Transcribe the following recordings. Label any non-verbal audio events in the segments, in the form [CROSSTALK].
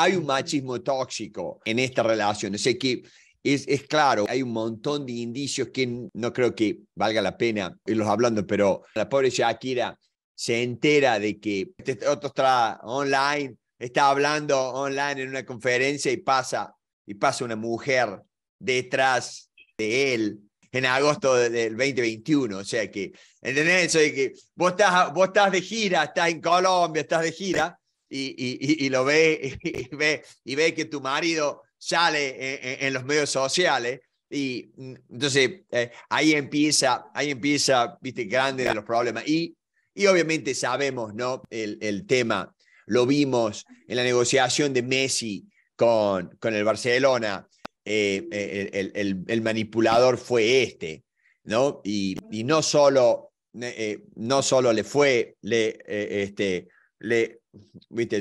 hay un machismo tóxico en esta relación. O que es, es, claro, hay un montón de indicios que no creo que valga la pena irlos hablando, pero la pobre Shakira se entera de que este otro está online, está hablando online en una conferencia y pasa, y pasa una mujer detrás de él en agosto del 2021. O sea que, ¿entendés? O sea que vos estás, vos estás de gira, estás en Colombia, estás de gira, y, y, lo ve [LAUGHS] y, ve y ve que tu marido sale en, los medios sociales y mm, entonces eh, ahí empieza, ahí empieza, viste, grande de los problemas. Y, y obviamente sabemos, ¿no? El, tema, lo vimos en la negociación de Messi con, con el Barcelona, eh, eh, el, el, manipulador fue este, ¿no? Y, y no solo, no solo le fue, le, este, le, ¿viste?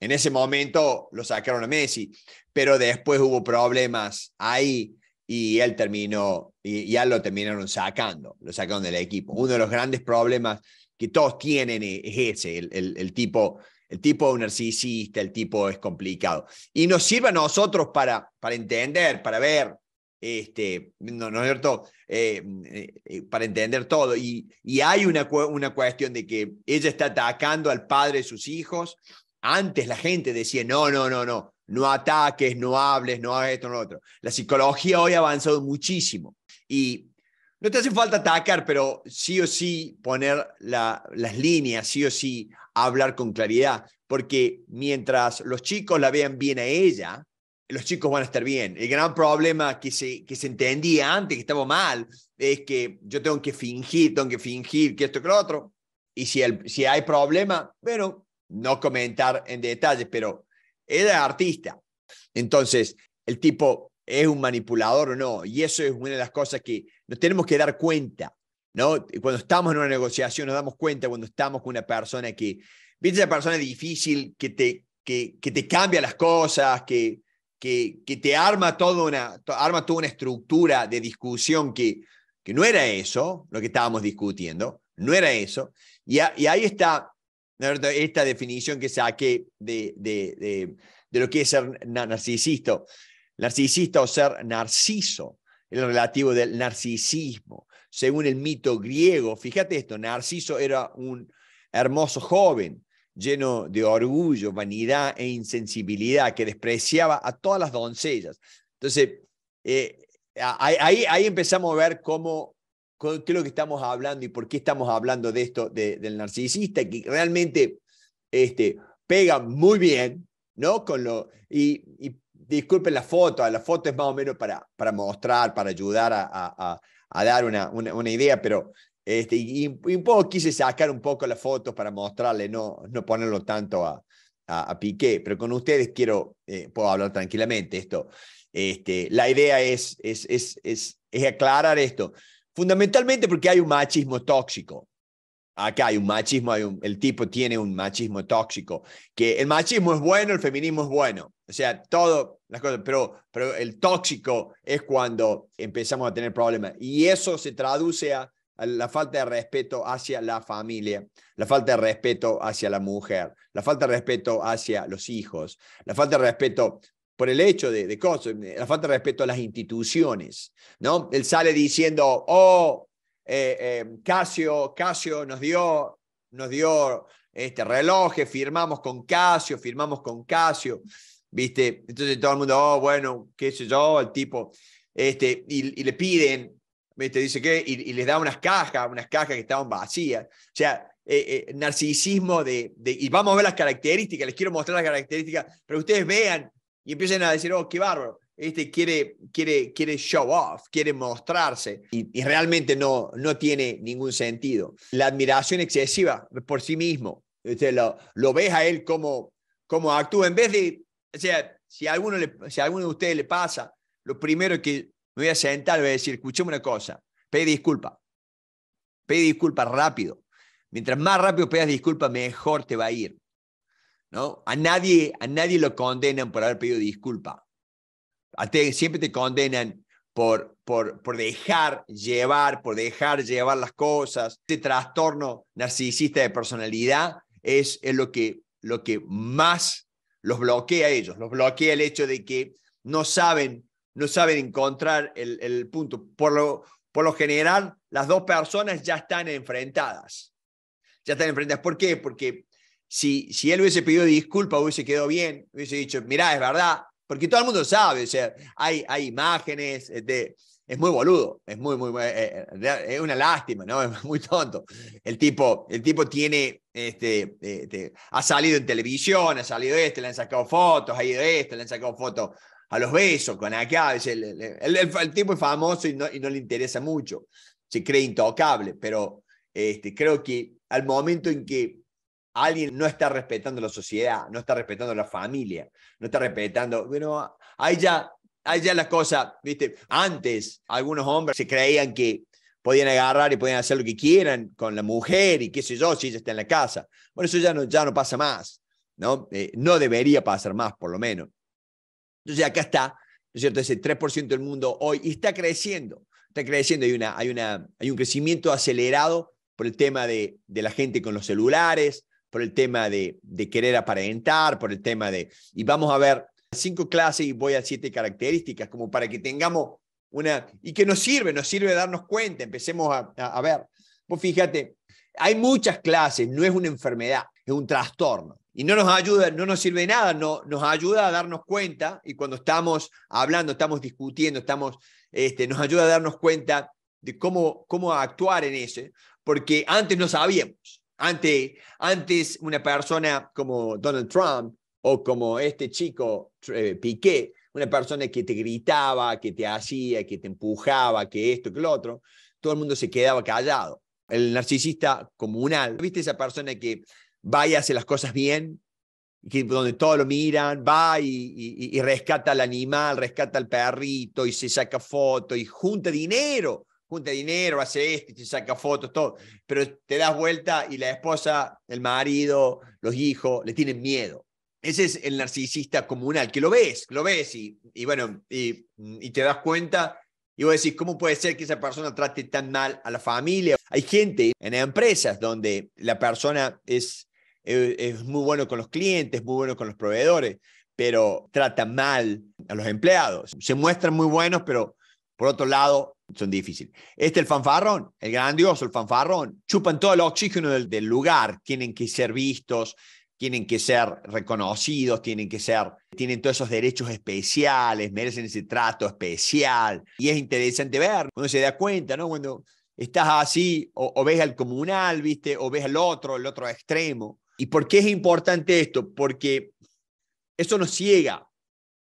en ese momento lo sacaron a Messi, pero después hubo problemas ahí y él terminó, y ya lo terminaron sacando, lo sacaron del equipo. Uno de los grandes problemas que todos tienen e, es ese, el, el, tipo... El tipo narcisista, el tipo es complicado. Y nos sirve a nosotros para, para entender, para ver, este, no, ¿no es cierto? Eh, mm, eh, eh, para entender todo. Y, hay una, una cuestión de que ella está atacando al padre de sus hijos. Antes la gente decía, no, no, no, no, no ataques, no hables, no hagas esto, no lo otro. La psicología hoy ha avanzado muchísimo y no te hace falta atacar, pero sí o sí poner las líneas, sí o sí hablar con claridad, porque mientras los chicos la vean bien a ella, los chicos van a estar bien. El gran problema que se, que se entendía antes, que estaba mal, es que yo tengo que fingir, tengo que fingir que esto que lo otro. Y si, el, si hay problema, bueno, no comentar en detalles, pero era artista. Entonces, el tipo es un manipulador o no. Y eso es una de las cosas que nos tenemos que dar cuenta. ¿no? Cuando estamos en una negociación, nos damos cuenta cuando estamos con una persona que, viste, esa persona difícil que te, que, que te cambia las cosas, que, que, te arma, toda una, arma una estructura de discusión que, que no era eso, lo que estábamos discutiendo, no era eso. Y, ahí está esta definición que saqué de, de, de, lo que es ser narcisista. Narcisista o ser narciso, el relativo del narcisismo, según el mito griego. Fíjate esto, Narciso era un hermoso joven lleno de orgullo, vanidad e insensibilidad, que despreciaba a todas las doncellas. Entonces, eh, ahí, ahí empezamos a ver cómo, qué es lo que estamos hablando y por qué estamos hablando de esto de, del narcisista, que realmente este, pega muy bien, ¿no? Con lo, y, disculpen la foto, la foto es más o menos para, para mostrar, para ayudar a, a, dar una, una, idea, pero este, y, un poco quise sacar un poco la foto para mostrarle, no, no ponerlo tanto a, a, Piqué, pero con ustedes quiero, eh, puedo hablar tranquilamente esto. Este, la idea es, es, es, es, es aclarar esto, fundamentalmente porque hay un machismo tóxico. Acá hay un machismo, hay el tipo tiene un machismo tóxico, que el machismo es bueno, el feminismo es bueno, o sea, todo, las cosas, pero, pero el tóxico es cuando empezamos a tener problemas. Y eso se traduce a la falta de respeto hacia la familia, la falta de respeto hacia la mujer, la falta de respeto hacia los hijos, la falta de respeto por el hecho de, cosas, la falta de respeto a las instituciones, ¿no? Él sale diciendo, oh, eh, eh, Casio, Casio nos dio, nos dio este reloj, firmamos con Casio, firmamos con Casio, ¿viste? Entonces todo el mundo, oh, bueno, qué sé yo, el tipo, este, y le piden dice que, y, les da unas cajas, unas cajas que estaban vacías. O sea, eh, eh, narcisismo de, de, y vamos a ver las características, les quiero mostrar las características, pero ustedes vean y empiecen a decir, oh, qué bárbaro, este quiere, quiere, quiere show off, quiere mostrarse y, y, realmente no, no tiene ningún sentido. La admiración excesiva por sí mismo, usted lo, lo, ves a él como, como actúa, en vez de, o sea, si alguno, le, si a alguno de ustedes le pasa, lo primero que me voy a sentar, voy a decir, Escuchame una cosa, pedí disculpa, pedí disculpa rápido. Mientras más rápido pedas disculpa, mejor te va a ir. ¿no? A, nadie, a nadie lo condenan por haber pedido disculpa. A siempre te condenan por, por, por, dejar llevar, por dejar llevar las cosas. Este trastorno narcisista de personalidad es, es lo, que, lo que más los bloquea a ellos. Los bloquea el hecho de que no saben no saben encontrar el, punto. Por lo, por lo general, las dos personas ya están enfrentadas. Ya están enfrentadas. ¿Por qué? Porque si, si él hubiese pedido disculpa, hubiese quedado bien, hubiese dicho, mira, es verdad, porque todo el mundo sabe, o sea, hay, hay imágenes eh, de, es muy boludo, es muy, muy, eh, eh, es una lástima, ¿no? [LAUGHS] Es muy tonto. El tipo, el tipo tiene, este, este, ha salido en televisión, ha salido este, le han sacado fotos, ha ido este, le han sacado fotos a los besos, con acá, el, tipo es famoso y no, y no, le interesa mucho, se cree intocable, pero este, creo que al momento en que alguien no está respetando la sociedad, no está respetando la familia, no está respetando, bueno, ahí ya allá ya la cosa, viste, antes algunos hombres se creían que podían agarrar y podían hacer lo que quieran con la mujer y qué sé yo, si ella está en la casa. Bueno, eso ya no, ya no pasa más, ¿no? Eh, no debería pasar más, por lo menos. Entonces acá está, ¿no es cierto? Ese 3% del mundo hoy está creciendo, está creciendo, hay, una, hay, una, hay un crecimiento acelerado por el tema de, de la gente con los celulares, por el tema de, de querer aparentar, por el tema de... Y vamos a ver cinco clases y voy a siete características, como para que tengamos una... Y que nos sirve, nos sirve darnos cuenta, empecemos a, ver. Pues fíjate, hay muchas clases, no es una enfermedad, es un trastorno. Y no nos ayuda, no nos sirve nada, no, nos ayuda a darnos cuenta, y cuando estamos hablando, estamos discutiendo, estamos, este, nos ayuda a darnos cuenta de cómo, cómo actuar en eso, porque antes no sabíamos. antes una persona como Donald Trump o como este chico eh, Piqué, una persona que te gritaba, que te hacía, que te empujaba, que esto, que lo otro, todo el mundo se quedaba callado. El narcisista comunal, ¿viste esa persona que va y hace las cosas bien? Que, donde todos lo miran, va y, rescata al animal, rescata al perrito y se saca foto y junta dinero junta dinero, hace esto, se saca fotos, todo. Pero te das vuelta y la esposa, el marido, los hijos le tienen miedo ese es el narcisista comunal, que lo ves, lo ves y, bueno, y, te das cuenta y vos decís, ¿cómo puede ser que esa persona trate tan mal a la familia? Hay gente en empresas donde la persona es, eh, es, muy bueno con los clientes, muy bueno con los proveedores, pero trata mal a los empleados. Se muestran muy buenos, pero por otro lado son difíciles. Este el fanfarrón, el grandioso, el fanfarrón. Chupan todo el oxígeno del, del lugar, tienen que ser vistos, tienen que ser reconocidos, tienen que ser, tienen todos esos derechos especiales, merecen ese trato especial. Y es interesante ver, cuando se da cuenta, ¿no? Cuando estás así, o, ves al comunal, ¿viste? O ves al otro, el otro extremo. ¿Y por qué es importante esto? Porque eso nos ciega,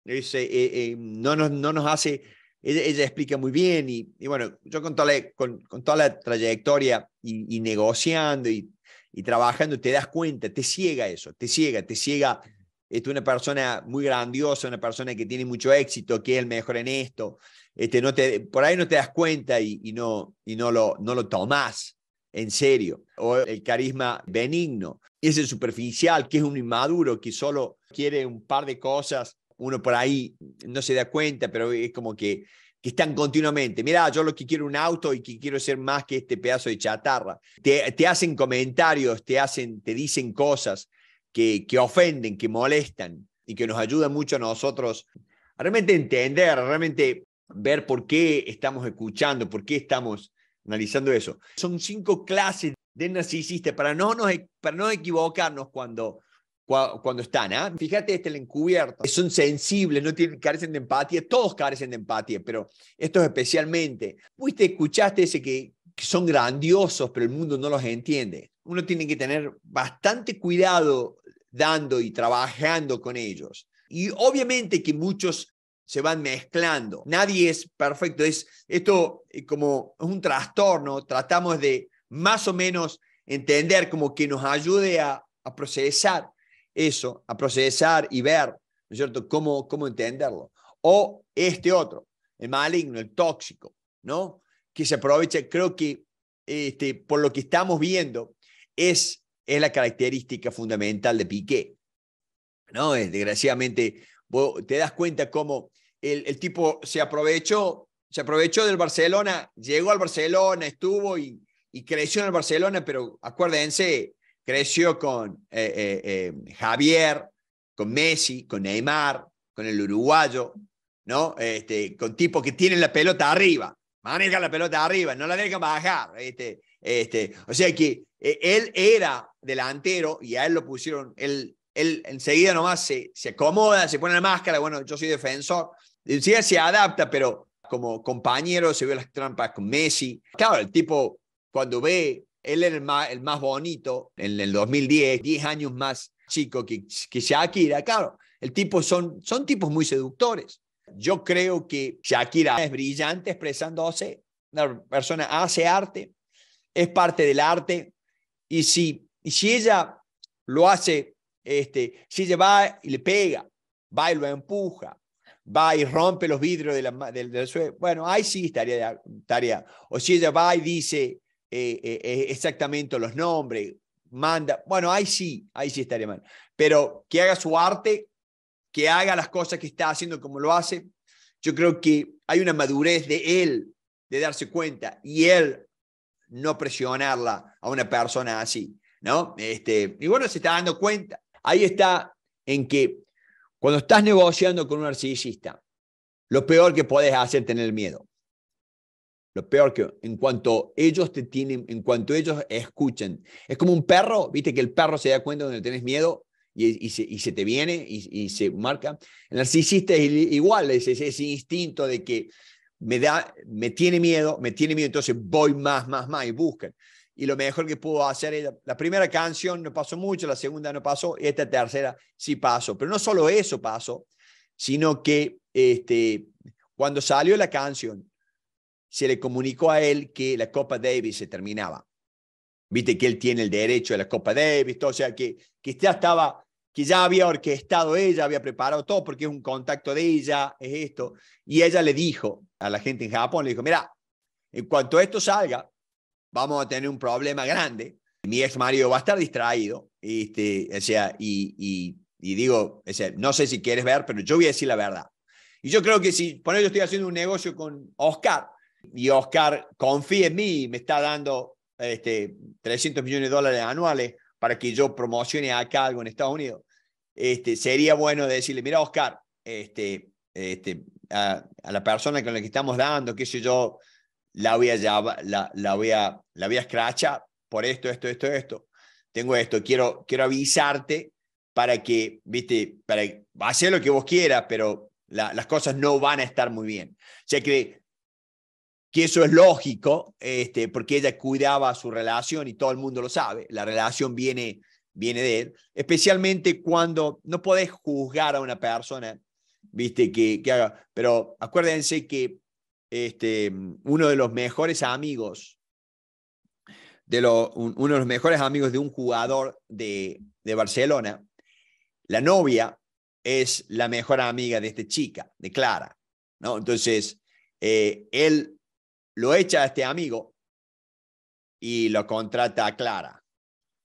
eh, eh, eh, no, nos, no nos hace ella, explica muy bien y, y bueno, yo con toda la, con, toda la trayectoria y, y, negociando y y trabajando te das cuenta, te ciega eso, te ciega, te ciega este, una persona muy grandiosa, una persona que tiene mucho éxito, que es el mejor en esto, este, no te, por ahí no te das cuenta y, no, y no, lo, no lo tomás en serio, o el carisma benigno, ese superficial, que es un inmaduro, que solo quiere un par de cosas, uno por ahí no se da cuenta, pero es como que que están continuamente, mira, yo lo que quiero un auto y que quiero ser más que este pedazo de chatarra. Te, hacen comentarios, te, hacen, te dicen cosas que, que ofenden, que molestan y que nos ayudan mucho a nosotros a realmente entender, a realmente ver por qué estamos escuchando, por qué estamos analizando eso. Son cinco clases de narcisista para no, nos, e, para no equivocarnos cuando cuando están. ¿ah? Fíjate, este el encubierto. Son sensibles, no tienen, carecen de empatía. Todos carecen de empatía, pero estos especialmente. Viste, escuchaste ese que, son grandiosos, pero el mundo no los entiende. Uno tiene que tener bastante cuidado dando y trabajando con ellos. Y obviamente que muchos se van mezclando. Nadie es perfecto. Es esto eh, como es un trastorno. Tratamos de más o menos entender como que nos ayude a, a procesar eso, a procesar y ver, ¿no es cierto?, cómo, cómo entenderlo. O este otro, el maligno, el tóxico, ¿no? Que se aprovecha, creo que este, por lo que estamos viendo, es, la característica fundamental de Piqué. ¿no? Es, desgraciadamente, te das cuenta cómo el, tipo se aprovechó, se aprovechó del Barcelona, llegó al Barcelona, estuvo y, y creció en el Barcelona, pero acuérdense, creció con eh, eh, eh, Javier, con Messi, con Neymar, con el uruguayo, ¿no? Este, con tipos que tienen la pelota arriba, manejan la pelota arriba, no la dejan bajar. Este, este, o sea que él era delantero y a él lo pusieron, él, él enseguida nomás se, se acomoda, se pone la máscara, bueno, yo soy defensor, enseguida se adapta, pero como compañero se ve las trampas con Messi. Claro, el tipo cuando ve él era el más, bonito en el 2010, 10 años más chico que, que Shakira. Claro, el tipo son, son tipos muy seductores. Yo creo que Shakira es brillante expresándose, La persona hace arte, es parte del arte, y si, si ella lo hace, este, si ella va y le pega, va y lo empuja, va y rompe los vidrios de del, suelo, bueno, ahí sí estaría, estaría. O si ella va y dice, eh, eh, eh, exactamente los nombres, manda, bueno, ahí sí, ahí sí estaría mal, pero que haga su arte, que haga las cosas que está haciendo como lo hace, yo creo que hay una madurez de él, de darse cuenta, y él no presionarla a una persona así, ¿no? Este, y bueno, se está dando cuenta, ahí está en que cuando estás negociando con un narcisista, lo peor que puedes hacer es tener miedo. Lo peor que en cuanto ellos te tienen, en cuanto ellos escuchan. Es como un perro, viste que el perro se da cuenta donde tienes miedo y, y, se, te viene y, se marca. El narcisista es igual, es ese, instinto de que me, da, me tiene miedo, me tiene miedo, entonces voy más, más, más y buscan. Y lo mejor que pudo hacer es, la primera canción no pasó mucho, la segunda no pasó, esta tercera sí pasó. Pero no solo eso pasó, sino que este, cuando salió la canción, se le comunicó a él que la Copa Davis se terminaba. Viste que él tiene el derecho a la Copa Davis, o sea, que, que ya estaba, que ya había orquestado ella, había preparado todo porque es un contacto de ella, es esto. Y ella le dijo a la gente en Japón, le dijo, mira, en cuanto esto salga, vamos a tener un problema grande. Mi ex Mario va a estar distraído, este, o sea, y, digo, no sé si quieres ver, pero yo voy a decir la verdad. Y yo creo que si, por ejemplo, estoy haciendo un negocio con Oscar, y Oscar confía en mí, me está dando este, 300 millones de dólares anuales para que yo promocione acá algo en Estados Unidos. Este, sería bueno decirle, mira Oscar, este, este, a, la persona con la que estamos dando, qué sé yo, la voy a, la, la voy a, la voy a escrachar por esto, esto, esto, esto. Tengo esto, quiero, quiero avisarte para que, viste, para hacer lo que vos quieras, pero las cosas no van a estar muy bien. O sea que que eso es lógico, este, porque ella cuidaba su relación y todo el mundo lo sabe, la relación viene, viene de él, especialmente cuando no podés juzgar a una persona, viste, que, que haga, pero acuérdense que este, uno de los mejores amigos, de lo, uno de los mejores amigos de un jugador de, Barcelona, la novia es la mejor amiga de esta chica, de Clara, ¿no? Entonces, eh, él lo echa a este amigo y lo contrata a Clara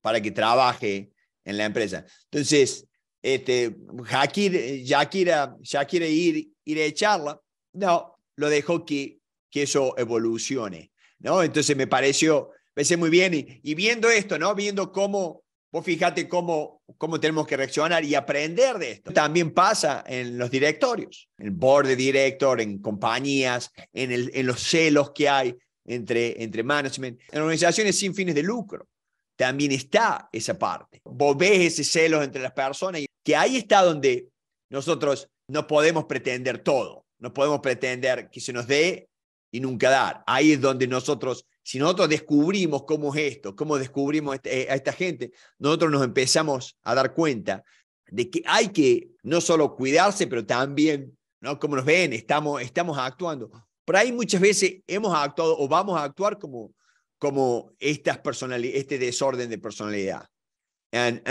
para que trabaje en la empresa. Entonces, este, Shakir, ya quiere ir, ir a echarla, no, lo dejó que, que eso evolucione. ¿no? Entonces me pareció, pensé muy bien y, y viendo esto, ¿no? viendo cómo Vos fíjate cómo, cómo tenemos que reaccionar y aprender de esto. También pasa en los directorios, en el board de director, en compañías, en, el, en los celos que hay entre, entre management, en organizaciones sin fines de lucro. También está esa parte. Vos ves ese celos entre las personas y que ahí está donde nosotros no podemos pretender todo. No podemos pretender que se nos dé y nunca dar. Ahí es donde nosotros si nosotros descubrimos cómo es esto, cómo descubrimos este, eh, a esta gente, nosotros nos empezamos a dar cuenta de que hay que no solo cuidarse, pero también, ¿no? Como nos ven, estamos, estamos actuando. Por ahí muchas veces hemos actuado o vamos a actuar como, como estas este desorden de personalidad.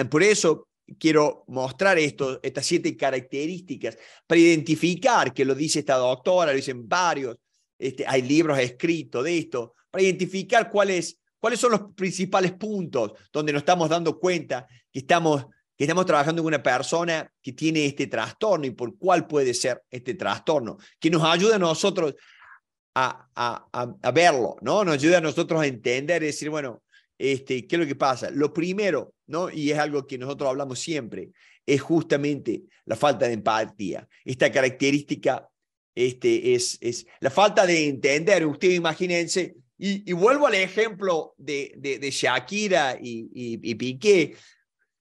por eso quiero mostrar esto, estas siete características para identificar que lo dice esta doctora, lo dicen varios, este, hay libros escritos de esto, para identificar cuáles, cuáles son los principales puntos donde nos estamos dando cuenta que estamos, que estamos trabajando con una persona que tiene este trastorno y por cuál puede ser este trastorno, que nos ayuda a nosotros a, a, a, verlo, ¿no? Nos ayuda a nosotros a entender, decir, bueno, este, ¿qué es lo que pasa? Lo primero, ¿no? Y es algo que nosotros hablamos siempre, es justamente la falta de empatía. Esta característica este, es, es la falta de entender. Ustedes imagínense y, vuelvo al ejemplo de, de, Shakira y, Piqué,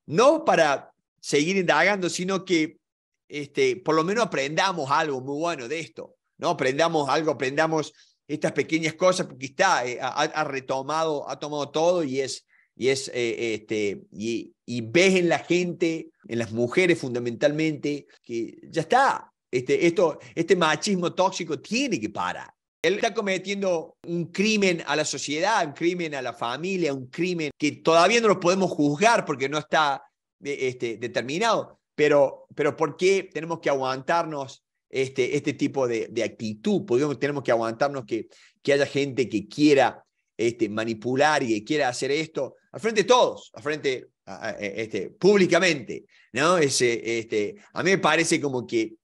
no para seguir indagando, sino que este, por lo menos aprendamos algo muy bueno de esto, ¿no? Aprendamos algo, aprendamos estas pequeñas cosas, porque está, eh, ha, retomado, ha tomado todo y es, y es, eh, este, y, y, ves en la gente, en las mujeres fundamentalmente, que ya está, este, esto, este machismo tóxico tiene que parar, él está cometiendo un crimen a la sociedad, un crimen a la familia, un crimen que todavía no lo podemos juzgar porque no está eh, este, determinado. Pero, pero ¿por qué tenemos que aguantarnos este, este tipo de, actitud? qué tenemos que aguantarnos que, haya gente que quiera este, manipular y que quiera hacer esto al frente de todos, al frente eh, este, públicamente? ¿no? a mí me parece como que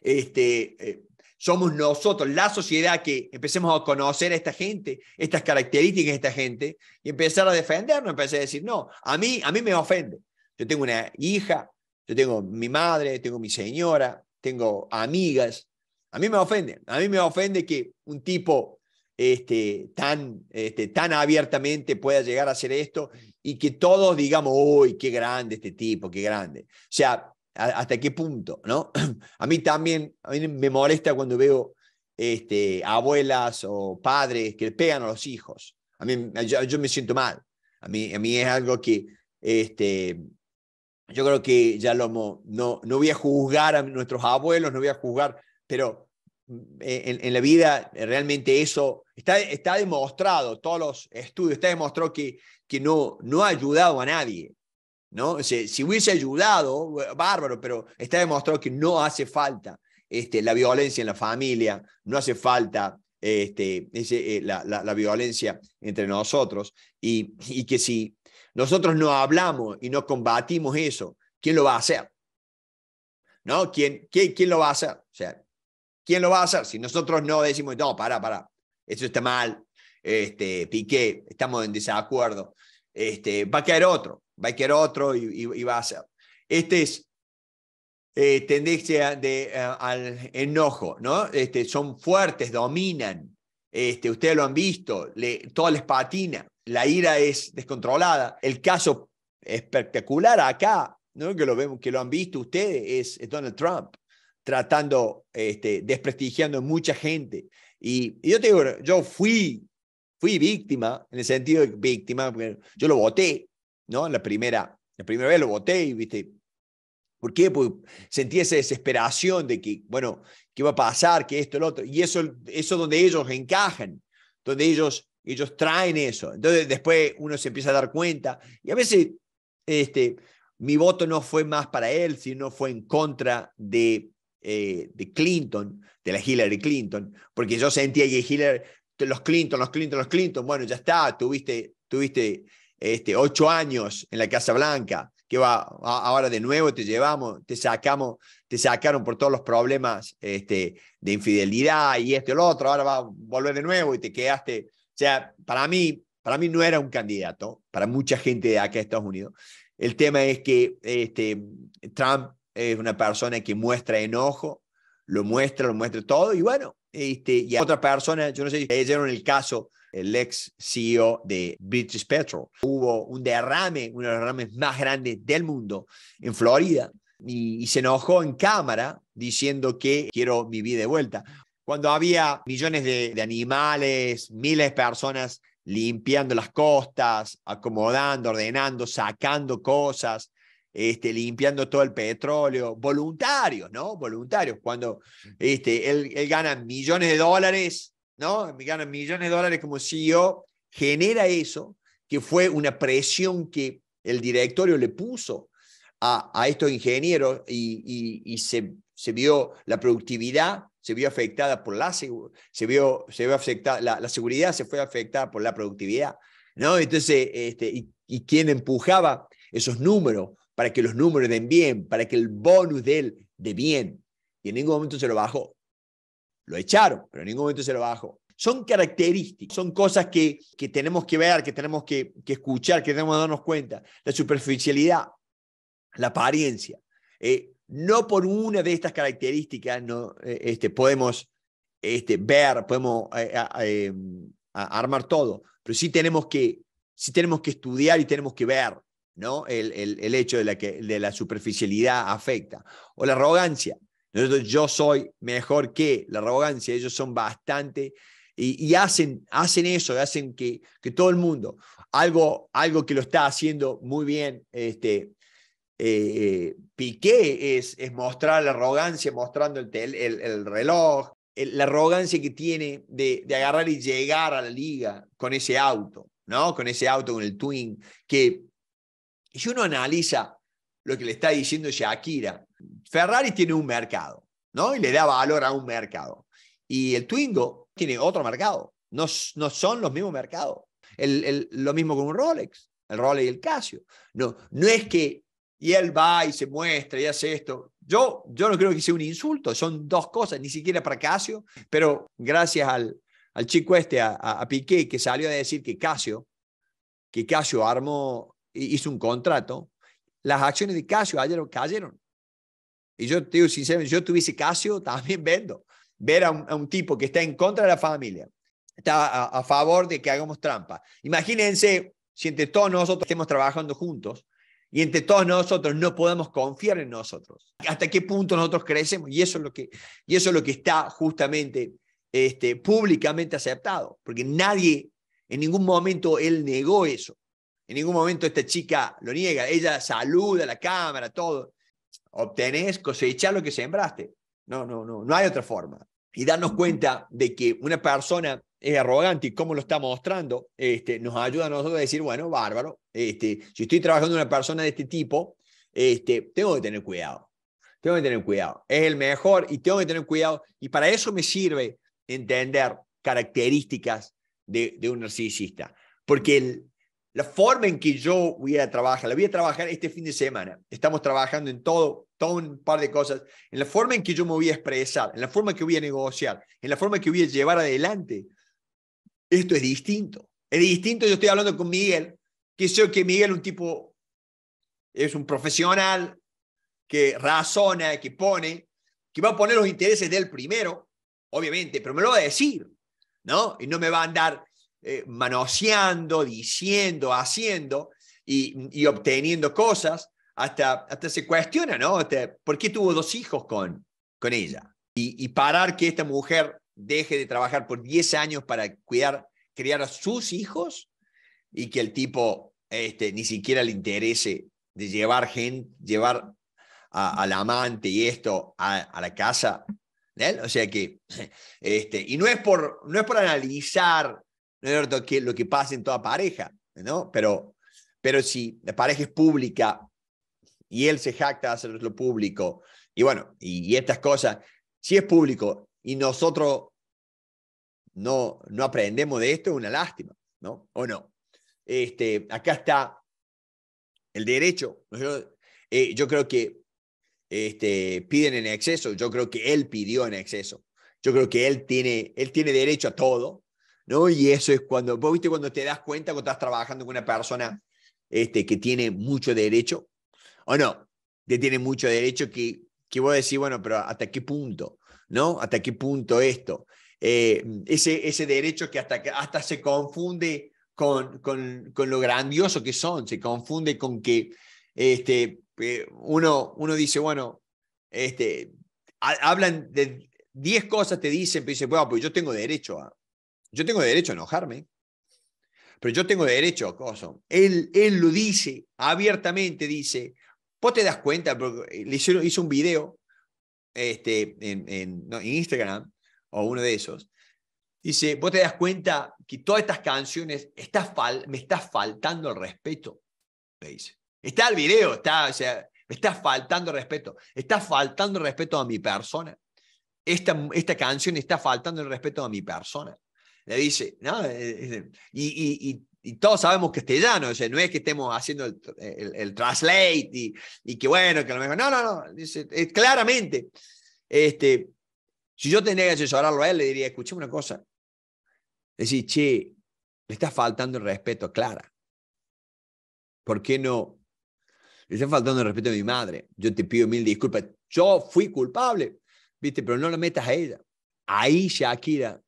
este, eh, somos nosotros, la sociedad, que empecemos a conocer a esta gente, estas características de esta gente, y empezar a defendernos, empezar a decir, no, a mí, a mí me ofende. Yo tengo una hija, yo tengo mi madre, tengo mi señora, tengo amigas. A mí me ofende, a mí me ofende que un tipo este, tan, este, tan abiertamente pueda llegar a hacer esto y que todos digamos, uy, qué grande este tipo, qué grande. O sea, ¿Hasta qué punto? ¿no? [CLEARS THROAT] A mí también me molesta cuando veo este, abuelas o padres que pegan a los hijos. A mí, yo, me siento mal. A mí, a mí es algo que este, yo creo que ya lo no, no voy a juzgar a nuestros abuelos, no voy a juzgar, pero mm, e, en, la vida realmente eso está, está demostrado, todos los estudios, está demostrado que, que no, no ha ayudado a nadie. ¿no? Si, hubiese ayudado, bárbaro, pero está demostrado que no hace falta este, la violencia en la familia, no hace falta este, eh, la, violencia entre nosotros, y, y, que si nosotros no hablamos y no combatimos eso, ¿quién lo va a hacer? ¿No? ¿Quién, quién lo va a hacer? O sea, ¿quién lo va a hacer? Si nosotros no decimos, no, para, para, eso está mal, este, Piqué, estamos en desacuerdo, este, va a caer otro va a querer otro y, va a hacer. Este es eh, tendencia de, eh, al enojo, ¿no? Este, son fuertes, dominan. Este, ustedes lo han visto, le, todo les patina. La ira es descontrolada. El caso espectacular acá, ¿no? que, lo vemos, que lo han visto ustedes, es, Donald Trump tratando, este, desprestigiando a mucha gente. Y, yo te digo, yo fui, fui víctima, en el sentido de víctima, porque yo lo voté, ¿no? La primera, la primera vez lo voté y, viste, ¿Por qué? Porque sentí esa desesperación de que, bueno, ¿qué va a pasar? Que esto, el otro. Y eso, eso donde ellos encajan, donde ellos, ellos traen eso. Entonces después uno se empieza a dar cuenta. Y a veces este, mi voto no fue más para él, sino fue en contra de, eh, de Clinton, de la Hillary Clinton, porque yo sentía que Hillary, los Clinton, los Clinton, los Clinton, bueno, ya está, tuviste, tuviste este, ocho años en la Casa Blanca, que va ahora de nuevo te llevamos, te sacamos, te sacaron por todos los problemas este, de infidelidad y esto y lo otro, ahora va a volver de nuevo y te quedaste. O sea, para mí, para mí no era un candidato, para mucha gente de acá de Estados Unidos. El tema es que este, Trump es una persona que muestra enojo, lo muestra, lo muestra todo, y bueno, este, y otras otra yo no sé si leyeron el caso el ex CEO de British Petrol. Hubo un derrame, uno de los derrames más grandes del mundo en Florida y, se enojó en cámara diciendo que quiero mi vida de vuelta. Cuando había millones de, animales, miles de personas limpiando las costas, acomodando, ordenando, sacando cosas, este, limpiando todo el petróleo, voluntarios, ¿no? Voluntarios, cuando este, él, él, gana millones de dólares ¿no? Ganan millones de dólares como CEO, genera eso, que fue una presión que el directorio le puso a, estos ingenieros y, se, se, vio la productividad, se vio afectada por la se vio, se vio afectada, la, seguridad se fue afectada por la productividad, ¿no? Entonces, este, y, y empujaba esos números para que los números den bien, para que el bonus de él de bien, y en ningún momento se lo bajó. Lo echaron, pero en ningún momento se lo bajó. Son características, son cosas que, que tenemos que ver, que tenemos que, escuchar, que tenemos que darnos cuenta. La superficialidad, la apariencia. Eh, no por una de estas características no, e, este, podemos este, ver, podemos eh, em, armar todo, pero sí tenemos, que, sí tenemos que estudiar y tenemos que ver ¿no? el, el, hecho de, la que, de la superficialidad afecta. O la arrogancia yo soy mejor que la arrogancia, ellos son bastante y, hacen, hacen eso, hacen que, que todo el mundo, algo, algo que lo está haciendo muy bien, este, eh, eh, Piqué es, es, mostrar la arrogancia, mostrando el, el, reloj, la arrogancia que tiene de, agarrar y llegar a la liga con ese auto, ¿no? Con ese auto, con el Twin, que si uno analiza lo que le está diciendo Shakira. Ferrari tiene un mercado, ¿no? Y le da valor a un mercado. Y el Twingo tiene otro mercado. No, no son los mismos mercados. El, lo mismo con un Rolex, el Rolex y el Casio. No, no es que y él va y se muestra y hace esto. Yo, yo no creo que sea un insulto, son dos cosas, ni siquiera para Casio, pero gracias al, al chico este, a, a, Piqué, que salió a decir que Casio, que Casio armó, hizo un contrato las acciones de Casio ayer cayeron. Y yo te digo sinceramente, yo tuviese Casio, [LAUGHS] también vendo. Ver a un, tipo que está en contra de la familia, está a, favor de que hagamos trampa. Imagínense si entre todos nosotros estemos trabajando juntos y entre todos nosotros no podemos confiar en nosotros. ¿Hasta qué punto nosotros crecemos? Y eso es lo que, y eso es lo que está justamente este, públicamente aceptado, porque nadie en ningún momento él negó eso. En ningún momento esta chica lo niega. Ella saluda a la cámara, todo. Obtenés, cosechar lo que sembraste. No, no, no. No hay otra forma. Y darnos cuenta de que una persona es arrogante y cómo lo está mostrando, este, nos ayuda a nosotros a decir, bueno, bárbaro, este, si estoy trabajando con una persona de este tipo, este, tengo que tener cuidado. Tengo que tener cuidado. Es el mejor y tengo que tener cuidado. Y para eso me sirve entender características de un narcisista. Porque el, la forma en que yo voy a trabajar, la voy a trabajar este fin de semana. Estamos trabajando en todo, todo un par de cosas, en la forma en que yo me voy a expresar, en la forma que voy a negociar, en la forma que voy a llevar adelante. Esto es distinto. Es distinto, yo estoy hablando con Miguel, que sé que Miguel un tipo, es un profesional que razona, que pone, que va a poner los intereses del primero, obviamente, pero me lo va a decir, ¿no? Y no me va a andar eh, manoseando, diciendo, haciendo y, obteniendo cosas, hasta, hasta se cuestiona, ¿no? Hasta, este, ¿Por qué tuvo dos hijos con, con ella? Y, parar que esta mujer deje de trabajar por 10 años para cuidar, criar a sus hijos y que el tipo este, ni siquiera le interese de llevar gente, llevar al amante y esto a, la casa ¿eh? O sea que, este, y no es por, no es por analizar no es lo que, pasa en toda pareja, ¿no? Pero, pero si la pareja es pública y él se jacta de hacerlo público, y bueno, y, estas cosas, si es público y nosotros no, no aprendemos de esto, es una lástima, ¿no? ¿O no? Este, acá está el derecho. Eh, yo, creo que este, piden en exceso, yo creo que él pidió en exceso. Yo creo que él tiene, él tiene derecho a todo, ¿no? Y eso es cuando, vos viste, cuando te das cuenta cuando estás trabajando con una persona este, que tiene mucho derecho, o no, que tiene mucho derecho, que, que vos decís, bueno, pero ¿hasta qué punto? ¿No? ¿Hasta qué punto esto? Eh, ese, ese derecho que hasta, hasta se confunde con, con, con lo grandioso que son, se confunde con que este, eh, uno, uno dice, bueno, este, hablan de 10 cosas, te dicen, pero dice, bueno, pues yo tengo derecho a, yo tengo derecho a enojarme, pero yo tengo derecho a acoso. Él, él lo dice abiertamente, dice, vos te das cuenta, porque eh, le hizo, hizo un video este, en, Instagram o uno de esos, dice, vos te das cuenta que todas estas canciones está me está faltando el respeto, le dice. Está el video, está, o sea, me está faltando el respeto, está faltando el respeto a mi persona. Esta, esta canción está faltando el respeto a mi persona le dice, ¿no? Y, y, y, y todos sabemos castellano, o sea, no es que estemos haciendo el, translate y, que bueno, que a lo mejor, no, no, no, dice, es, claramente, este, si yo tenía que asesorarlo a él, le diría, escúchame una cosa, le decir, che, le está faltando el respeto a Clara, ¿por qué no? Le está faltando el respeto a mi madre, yo te pido mil disculpas, yo fui culpable, ¿viste? Pero no lo metas a ella. Ahí Shakira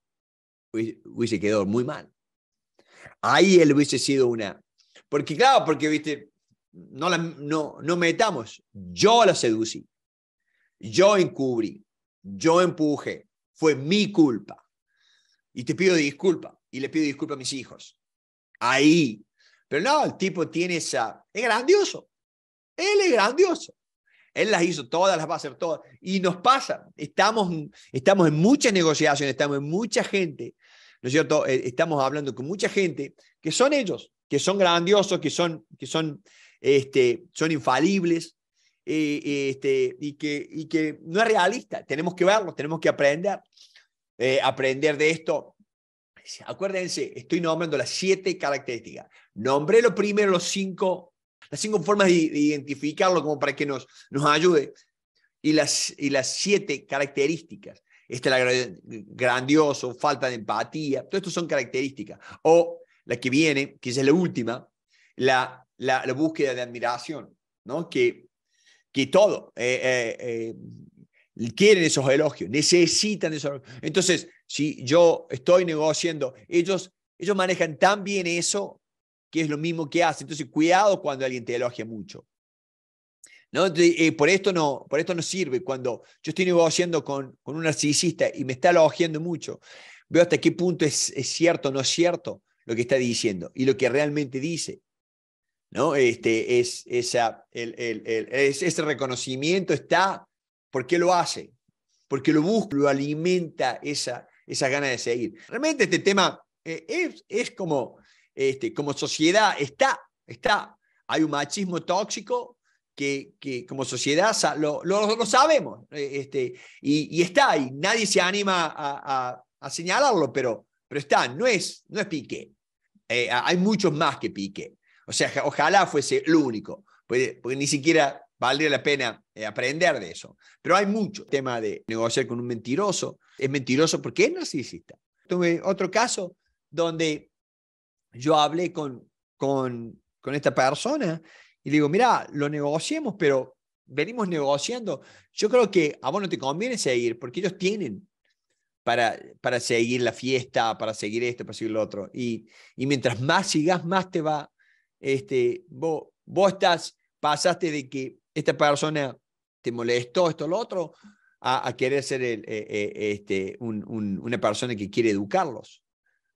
hubiese quedado muy mal. Ahí él hubiese sido una... Porque claro, porque, viste, no, no, metamos, yo la seducí, yo encubrí, yo empujé, fue mi culpa. Y te pido disculpa, y le pido disculpa a mis hijos. Ahí. Pero no, el tipo tiene esa... Es grandioso. Él es grandioso. Él las hizo todas, las va a hacer todas. Y nos pasa. Estamos, estamos en muchas negociaciones, estamos en mucha gente es cierto? Eh, estamos hablando con mucha gente que son ellos, que son grandiosos, que son, que son, este, son infalibles eh, este, y, que, y que no es realista. Tenemos que verlo, tenemos que aprender, eh, aprender de esto. Acuérdense, estoy nombrando las siete características. Nombré lo primero, los las cinco formas de, identificarlo como para que nos, nos ayude. Y las, y las siete características este el grandioso, falta de empatía, todo esto son características. O la que viene, que es la última, la, la, búsqueda de admiración, ¿no? Que, que todo, eh, eh, eh, quieren esos elogios, necesitan esos elogios. Entonces, si yo estoy negociando, ellos, ellos manejan tan bien eso que es lo mismo que hace Entonces, cuidado cuando alguien te elogia mucho. ¿no? Eh, por, esto no, por esto no sirve. Cuando yo estoy negociando con, con un narcisista y me está elogiando mucho, veo hasta qué punto es, es cierto o no es cierto lo que está diciendo y lo que realmente dice. ¿no? Este, es, esa, el, el, es, ese reconocimiento está porque lo hace, porque lo busca, lo alimenta esa, esa gana de seguir. Realmente este tema eh, es, es, como, este, como sociedad, está, está. Hay un machismo tóxico que, como sociedad lo, lo, sabemos eh, este, y, está ahí. Nadie se anima a, señalarlo, pero, pero está, no es, no es Piqué. Eh, hay muchos más que Piqué. O sea, ojalá fuese el único, porque, ni siquiera valdría la pena eh, aprender de eso. Pero hay mucho tema de negociar con un mentiroso. Es mentiroso porque es narcisista. Tuve otro caso donde yo hablé con, con, con esta persona y digo, mira, lo negociemos, pero venimos negociando. Yo creo que a vos no te conviene seguir, porque ellos tienen para, para seguir la fiesta, para seguir esto, para seguir lo otro. Y, y mientras más sigas, más te va. Este, vos, estás, pasaste de que esta persona te molestó, esto, lo otro, a, querer ser eh, eh, este, una persona que quiere educarlos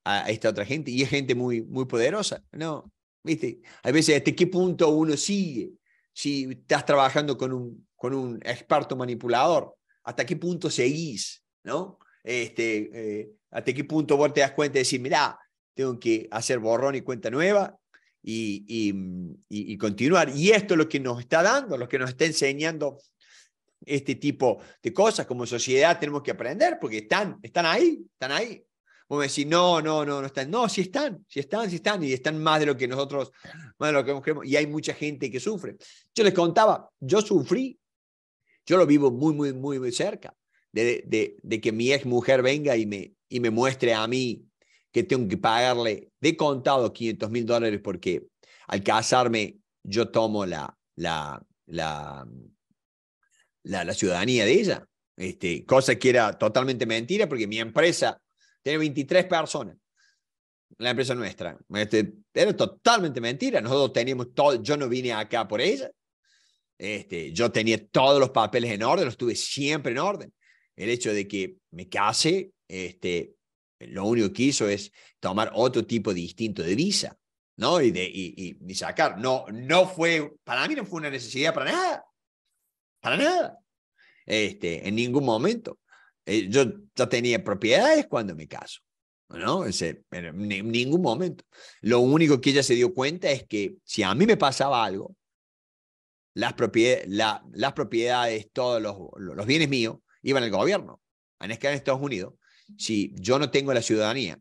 a, a esta otra gente. Y es gente muy, muy poderosa. No, ¿Viste? A veces, ¿hasta qué punto uno sigue? Si estás trabajando con un, con un experto manipulador, ¿hasta qué punto seguís? ¿No? Este, eh, ¿Hasta qué punto vos te das cuenta de decir, mira tengo que hacer borrón y cuenta nueva y, y, y, y continuar? Y esto es lo que nos está dando, lo que nos está enseñando este tipo de cosas. Como sociedad tenemos que aprender porque están, están ahí, están ahí vos me decís, no, no, no, no están. No, sí están, sí están, sí están, y están más de lo que nosotros, más de lo que creemos, y hay mucha gente que sufre. Yo les contaba, yo sufrí, yo lo vivo muy, muy, muy, muy cerca, de, de, que mi ex mujer venga y me, y me muestre a mí que tengo que pagarle de contado 500 mil dólares porque al casarme yo tomo la, la, la, la, la ciudadanía de ella. Este, cosa que era totalmente mentira porque mi empresa tiene 23 personas la empresa nuestra. Este, era totalmente mentira. Nosotros teníamos todo, yo no vine acá por ella. Este, yo tenía todos los papeles en orden, los tuve siempre en orden. El hecho de que me case, este, lo único que hizo es tomar otro tipo distinto de visa, ¿no? Y, de, y, y, sacar. No, no fue, para mí no fue una necesidad para nada. Para nada. Este, en ningún momento. Eh, yo ya tenía propiedades cuando me caso, ¿no? en ningún momento. Lo único que ella se dio cuenta es que si a mí me pasaba algo, las, propiedades, las propiedades todos los, los, bienes míos iban al gobierno. En este en Estados Unidos, si yo no tengo la ciudadanía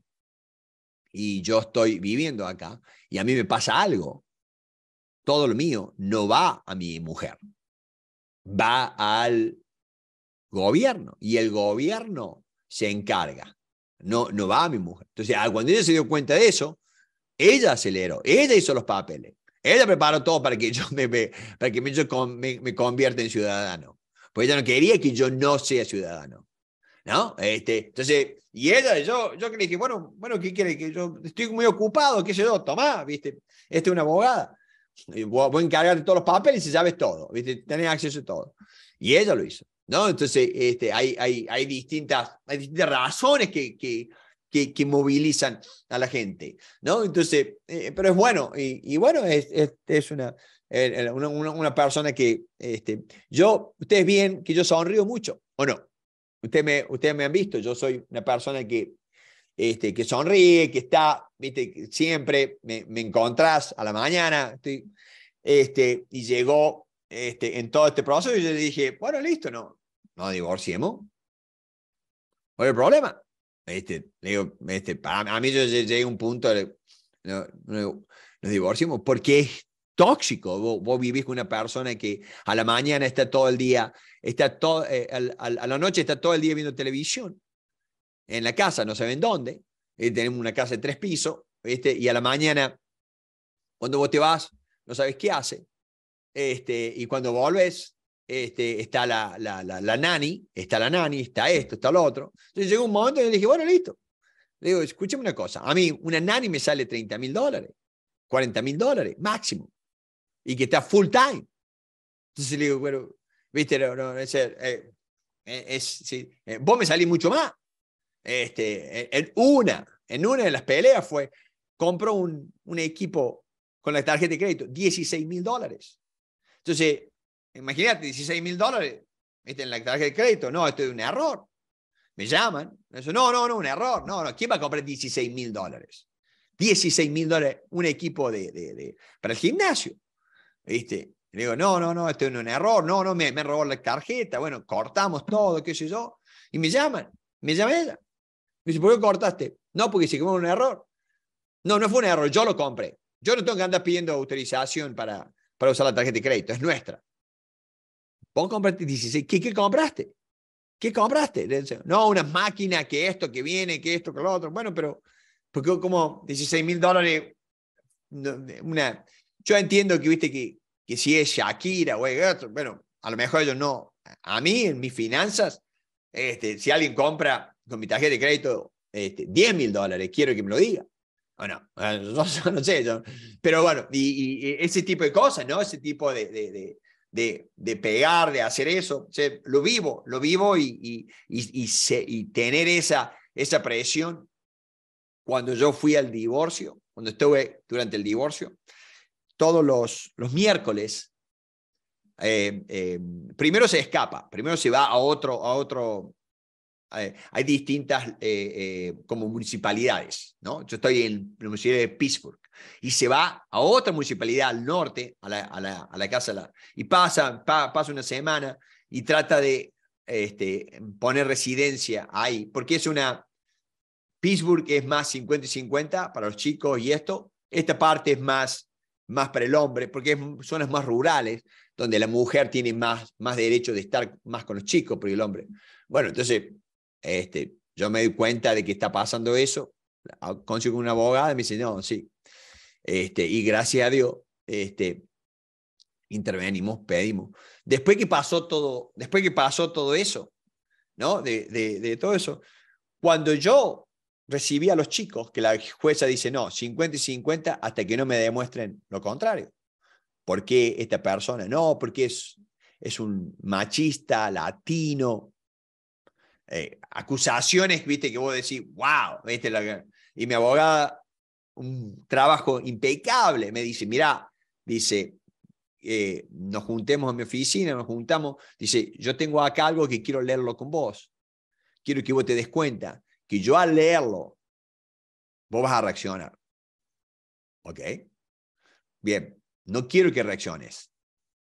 y yo estoy viviendo acá y a mí me pasa algo, todo lo mío no va a mi mujer, va al gobierno. Y el gobierno se encarga. No, no va a mi mujer. Entonces, ah, cuando ella se dio cuenta de eso, ella aceleró, ella hizo los papeles, ella preparó todo para que yo me, para que me, me, convierta en ciudadano. pues ella no quería que yo no sea ciudadano. ¿No? Este, entonces, y ella, yo, yo le dije, bueno, bueno, ¿qué quiere? Que yo estoy muy ocupado, qué sé yo, tomá, viste, esta es una abogada. Voy a de todos los papeles y sabes todo, viste, tenés acceso a todo. Y ella lo hizo. ¿no? Entonces, este, hay, hay, hay, distintas, hay distintas razones que, que, que, que movilizan a la gente, ¿no? Entonces, eh, pero es bueno, y, bueno, es, es, una, una, persona que, este, yo, ustedes bien que yo sonrío mucho, ¿o no? Ustedes me, ustedes me han visto, yo soy una persona que, este, que sonríe, que está, viste, siempre me, me encontrás a la mañana, estoy, este, y llegó este, en todo este proceso, y yo le dije, bueno, listo, no, ¿No divorciemos. ¿Cuál es el problema? Este, le digo, este, a mí yo llegué a un punto, de no, no, nos porque es tóxico. Vos, vivís con una persona que a la mañana está todo el día, está todo, eh, a, la noche está todo el día viendo televisión, en la casa, no saben dónde. Eh, tenemos una casa de tres pisos, este, y a la mañana, cuando vos te vas, no sabes qué hace. Este, y cuando volves, este, está la, la, la, nani, está la nani, está esto, está lo otro. Entonces llegó un momento Y yo le dije, bueno, listo. Le digo, escúchame una cosa, a mí una nani me sale 30 mil dólares, 40 mil dólares máximo, y que está full time. Entonces le digo, bueno, viste, no, es, eh, eh, es sí, eh, vos me salís mucho más. Este, en, una, en una de las peleas fue, compró un, un equipo con la tarjeta de crédito, 16 mil dólares. Entonces, Imagínate, 16 mil dólares. En la tarjeta de crédito. No, esto es un error. Me llaman. Eso, no, no, no, un error. No, no. ¿Quién va a comprar 16 mil dólares? 16 mil dólares un equipo de, de, para el gimnasio. le digo, no, no, no, esto es un error. No, no, me, me robó la tarjeta. Bueno, cortamos todo, qué sé yo. Y me llaman. Me llama ella. Me dice, ¿por qué cortaste? No, porque se comió un error. No, no fue un error. Yo lo compré. Yo no tengo que andar pidiendo autorización para, para usar la tarjeta de crédito. Es nuestra. Vos compraste 16. ¿Qué, qué compraste? ¿Qué compraste? No, una máquina que esto, que viene, que esto, que lo otro. Bueno, pero porque como 16 mil dólares, una... Yo entiendo que, viste, que, que si es Shakira o otro, bueno, a lo mejor ellos no. A mí, en mis finanzas, este, si alguien compra con mi tarjeta de crédito este, 10 mil dólares, quiero que me lo diga. Bueno, [LAUGHS] no, sé, yo, pero bueno, y, ese tipo de cosas, ¿no? Ese tipo de de, pegar, de hacer eso. lo vivo, lo vivo y, y, tener esa, esa presión. Cuando yo fui al divorcio, cuando estuve durante el divorcio, todos los, los miércoles, eh, eh, primero se escapa, primero se va a otro, a otro, eh, hay distintas como municipalidades, ¿no? Yo estoy en la municipalidad de Pittsburgh y se va a otra municipalidad al norte, a la, a la, casa, y pasa, pasa una semana y trata de este, poner residencia ahí, porque es una, Pittsburgh es más 50 y 50 para los chicos y esto, esta parte es más, más para el hombre, porque es zonas más rurales, donde la mujer tiene más, más derecho de estar más con los chicos, porque el hombre. Bueno, entonces, este, yo me doy cuenta de que está pasando eso, consigo una abogada y me dice, no, sí, este, y gracias a Dios, este, intervenimos, pedimos. Después que pasó todo, después que pasó todo eso, ¿no? De, de, todo eso, cuando yo recibí a los chicos, que la jueza dice, no, 50 y 50 hasta que no me demuestren lo contrario. ¿Por qué esta persona? No, porque es, es un machista latino. Eh, acusaciones, viste, que a decir wow, viste, la, y mi abogada un trabajo impecable. Me dice, mira, dice, eh, nos juntemos en mi oficina, nos juntamos, dice, yo tengo acá algo que quiero leerlo con vos. Quiero que vos te des cuenta que yo al leerlo, vos vas a reaccionar. ¿Ok? Bien, no quiero que reacciones.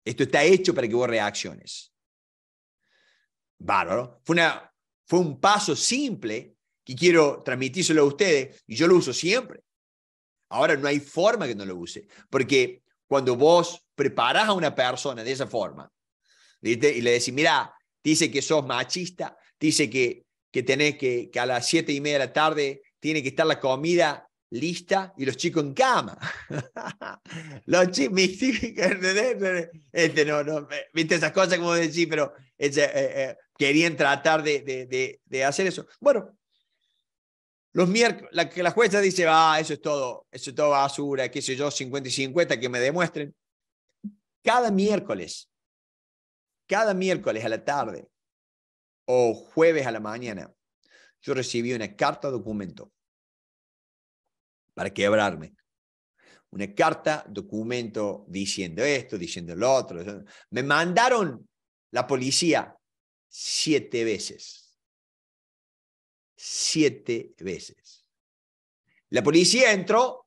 Esto está hecho para que vos reacciones. Bárbaro. Fue, una, fue un paso simple que quiero transmitírselo a ustedes y yo lo uso siempre. Ahora no hay forma que no lo use, porque cuando vos preparás a una persona de esa forma y le decís, mira, dice que sos machista, dice que, que tenés que, que a las siete y media de la tarde tiene que estar la comida lista y los chicos en cama. [LAUGHS] los chicos, [LAUGHS] este, no, no, viste esas cosas como decir, pero eh, eh, querían tratar de, de, de, de, hacer eso. Bueno, los la, que la jueza dice, ah, eso es todo, eso es todo basura, qué sé yo, 50 y 50, que me demuestren. Cada miércoles, cada miércoles a la tarde o jueves a la mañana, yo recibí una carta documento para quebrarme. Una carta documento diciendo esto, diciendo lo otro. Me mandaron la policía siete veces siete veces. La policía entró,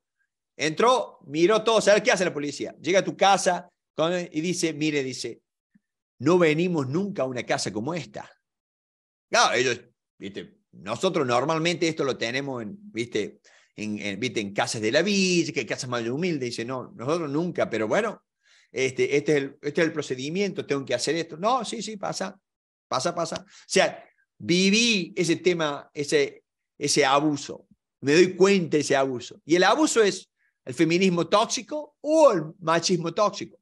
entró, miró todo. ¿Sabes qué hace la policía? Llega a tu casa y dice, mire, dice, no venimos nunca a una casa como esta. Claro, ellos, viste, nosotros normalmente esto lo tenemos en, viste, en, en casas de la villa, que casas más humildes. Dice, no, nosotros nunca, pero bueno, este, este, es el, este es el procedimiento, tengo que hacer esto. No, sí, sí, pasa, pasa, pasa. O sea, viví ese tema, ese, ese abuso, me doy cuenta de ese abuso. Y el abuso es el feminismo tóxico o el machismo tóxico.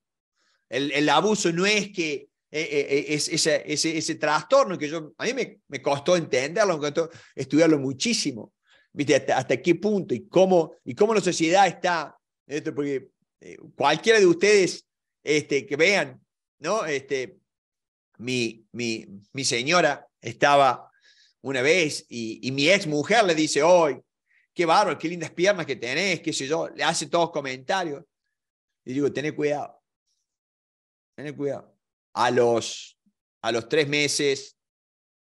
El, abuso no es que eh, eh, eh, es, ese, ese, ese, trastorno que yo, a mí me, me costó entenderlo, me costó estudiarlo muchísimo, ¿viste? Hasta, qué punto y cómo, y cómo la sociedad está, esto porque cualquiera de ustedes este, que vean, ¿no? Este, mi, mi, mi señora estaba una vez y, mi ex mujer le dice, hoy, qué bárbaro, qué lindas piernas que tenés, qué sé yo, le hace todos comentarios. Y digo, tené cuidado, tené cuidado. A los, a los tres meses,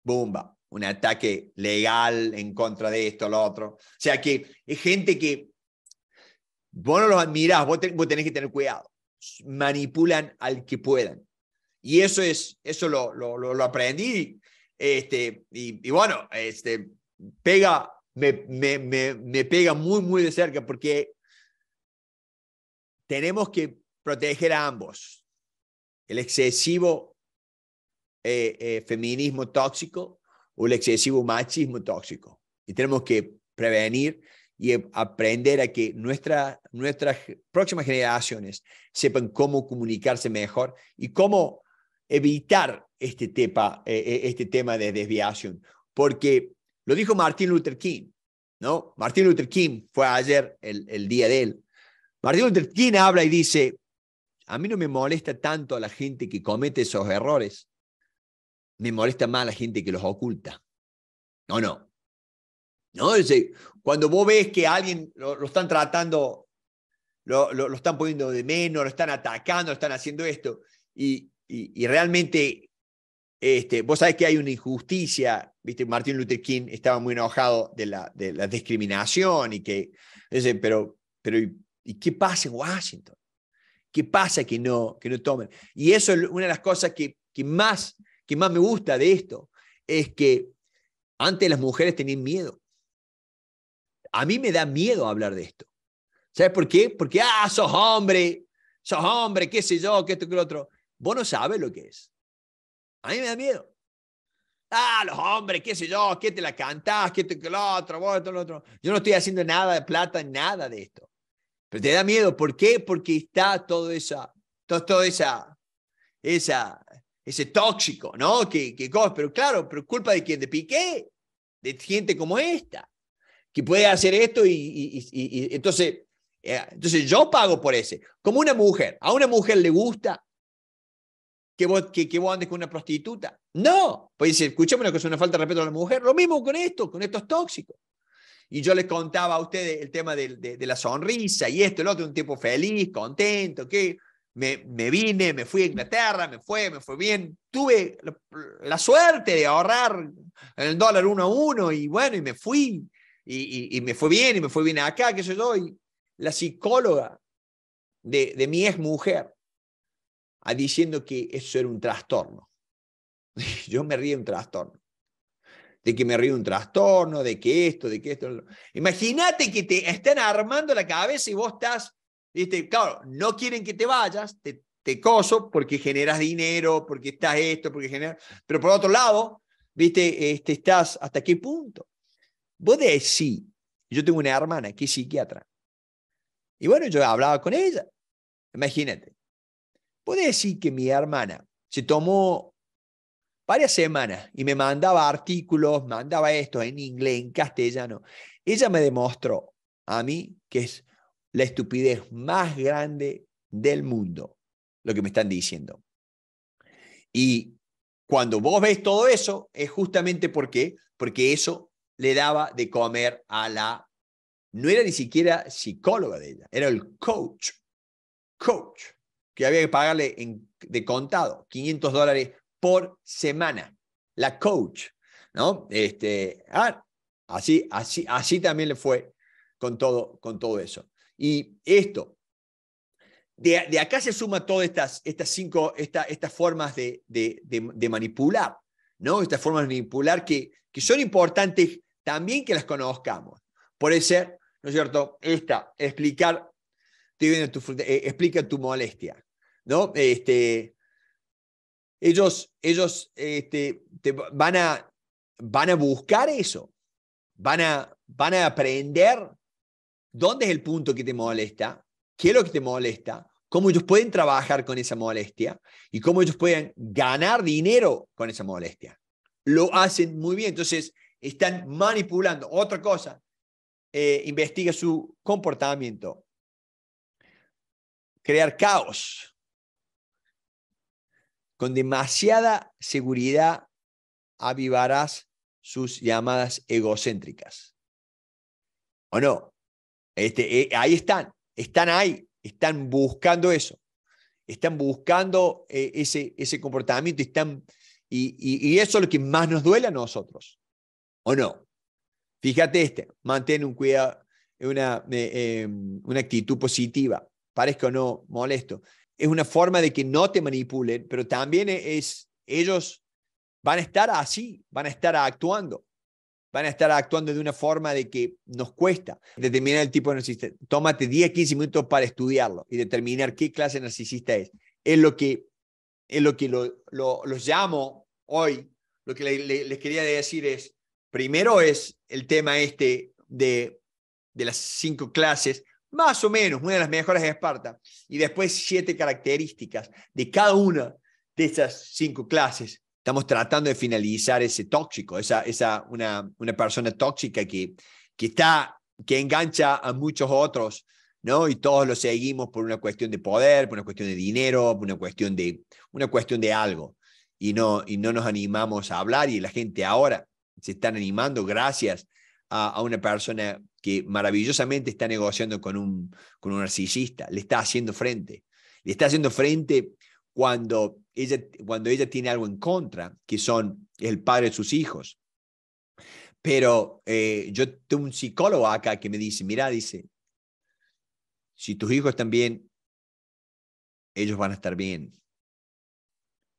bomba, un ataque legal en contra de esto, lo otro. O sea que es gente que vos no los admirás, vos, tenés que tener cuidado. Manipulan al que puedan. Y eso es, eso lo, lo, lo aprendí este, y, bueno, este, pega, me, me, pega muy, muy de cerca porque tenemos que proteger a ambos. El excesivo eh, eh, feminismo tóxico o el excesivo machismo tóxico. Y tenemos que prevenir y aprender a que nuestra, nuestras próximas generaciones sepan cómo comunicarse mejor y cómo evitar este, eh, eh, este tema de desviación, porque lo dijo Martin Luther King, ¿no? Martin Luther King fue ayer el, el día de él. Martin Luther King habla y dice, a mí no me molesta tanto a la gente que comete esos errores, me molesta más la gente que los oculta. No, no. No, cuando vos ves que alguien lo, están tratando, lo, lo, lo, están poniendo de menos, lo están atacando, lo están haciendo esto, y, y, realmente este, vos sabés que hay una injusticia, ¿viste? Martin Luther King estaba muy enojado de la, de la discriminación y que, pero, pero ¿y, qué pasa en Washington? ¿Qué pasa que no, que no tomen? Y eso es una de las cosas que, que, más, que más me gusta de esto, es que antes las mujeres tenían miedo. A mí me da miedo hablar de esto. ¿Sabes por qué? Porque, ah, sos hombre, sos hombre, qué sé yo, qué esto, qué otro. Vos no sabes lo que es. A mí me da miedo. Ah, los hombres, qué sé yo, qué te la cantás, qué te lo otro, vos, lo otro. Yo no estoy haciendo nada de plata, nada de esto. Pero te da miedo. ¿Por qué? Porque está todo esa, todo, esa, esa, ese tóxico, ¿no? Que, que, pero claro, pero culpa de quien, te Piqué, de gente como esta, que puede hacer esto y, entonces, eh, entonces yo pago por ese. Como una mujer, a una mujer le gusta que vos, que, andes con una prostituta. No, pues dice, escuchame que es una falta de respeto a la mujer. Lo mismo con esto, con estos tóxicos. Y yo les contaba a ustedes el tema de, la sonrisa y esto, el otro, un tiempo feliz, contento, que me, me, vine, me fui a Inglaterra, me fue, me fue bien. Tuve la, suerte de ahorrar el dólar uno a uno y bueno, y me fui. Y, me fue bien, y me fue bien acá, que sé yo. la psicóloga de, de mi ex mujer diciendo que eso era un trastorno. [LAUGHS] Yo me río un trastorno. De que me río un trastorno, de que esto, de que esto. Imagínate que te están armando la cabeza y vos estás, ¿viste? claro, no quieren que te vayas, te, coso porque generas dinero, porque estás esto, porque generas... Pero por otro lado, ¿viste? Este, estás hasta qué punto. Vos decís, yo tengo una hermana que es psiquiatra. Y bueno, yo hablaba con ella. Imagínate. ¿Puede decir que mi hermana se tomó varias semanas y me mandaba artículos, mandaba esto en inglés, en castellano? Ella me demostró a mí que es la estupidez más grande del mundo, lo que me están diciendo. Y cuando vos ves todo eso, es justamente por qué, porque eso le daba de comer a la, no era ni siquiera psicóloga de ella, era el coach, coach que había que pagarle en, de contado 500 dólares por semana. La coach, ¿no? Este, ah, así, así, así también le fue con todo, con todo eso. Y esto, de, acá se suma todas estas, estas cinco, estas formas de, de, manipular, ¿no? Estas formas de manipular que, que son importantes también que las conozcamos. Por ser, ¿no es cierto? Esta, explicar, te eh, explica tu molestia. ¿no? Este, ellos ellos este, van, a, van a buscar eso, van a, van a aprender dónde es el punto que te molesta, qué es lo que te molesta, cómo ellos pueden trabajar con esa molestia y cómo ellos pueden ganar dinero con esa molestia. Lo hacen muy bien, entonces están manipulando. Otra cosa, eh, investiga su comportamiento. Crear caos, con demasiada seguridad avivarás sus llamadas egocéntricas. ¿O no? Este, eh, ahí están, están ahí, están buscando eso, están buscando eh, ese, ese comportamiento están, y, eso es lo que más nos duele a nosotros, ¿o no? Fíjate este, mantén un cuidado, una, eh, em, una actitud positiva, parezca o no molesto, es una forma de que no te manipulen, pero también e-, es, ellos van a estar así, van a estar actuando, van a estar actuando de una forma de que nos cuesta determinar el tipo de narcisista. Tómate 10, 15 minutos para estudiarlo y determinar qué clase narcisista es. Es lo que, es lo, que lo, los llamo hoy, lo que les quería decir es, primero es el tema este de, de las cinco clases, más o menos, una de las mejores de Esparta. Y después siete características de cada una de esas cinco clases. Estamos tratando de finalizar ese tóxico, esa, esa una, una persona tóxica que, que, está, que engancha a muchos otros, ¿no? Y todos lo seguimos por una cuestión de poder, por una cuestión de dinero, por una cuestión de, una cuestión de algo. Y no, y no nos animamos a hablar y la gente ahora se están animando gracias a, una persona que maravillosamente está negociando con un, con un narcisista, le está haciendo frente. Le está haciendo frente cuando ella, cuando ella tiene algo en contra, que son el padre de sus hijos. Pero eh, yo tengo un psicólogo acá que me dice, mira, dice, si tus hijos están bien, ellos van a estar bien.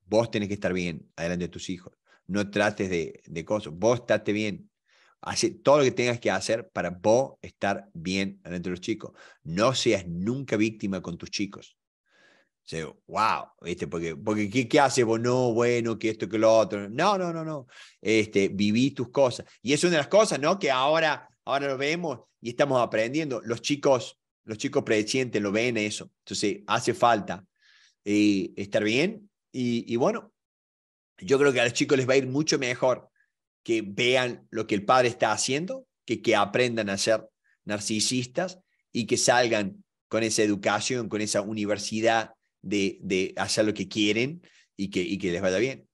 Vos tenés que estar bien adelante de tus hijos. No trates de, de cosas. Vos estate bien. Hace todo lo que tengas que hacer para vos estar bien adentro de los chicos. No seas nunca víctima con tus chicos. O sea, wow, ¿viste? Porque, porque ¿qué, ¿qué haces vos? No, bueno, que esto, que lo otro. No, no, no, no. Este, viví tus cosas. Y es una de las cosas, ¿no? Que ahora, ahora lo vemos y estamos aprendiendo. Los chicos, los chicos predecientes lo ven eso. Entonces, hace falta eh, estar bien. Y, y bueno, yo creo que a los chicos les va a ir mucho mejor que vean lo que el padre está haciendo, que, que aprendan a ser narcisistas y que salgan con esa educación, con esa universidad de, de hacer lo que quieren y que, y que les vaya bien.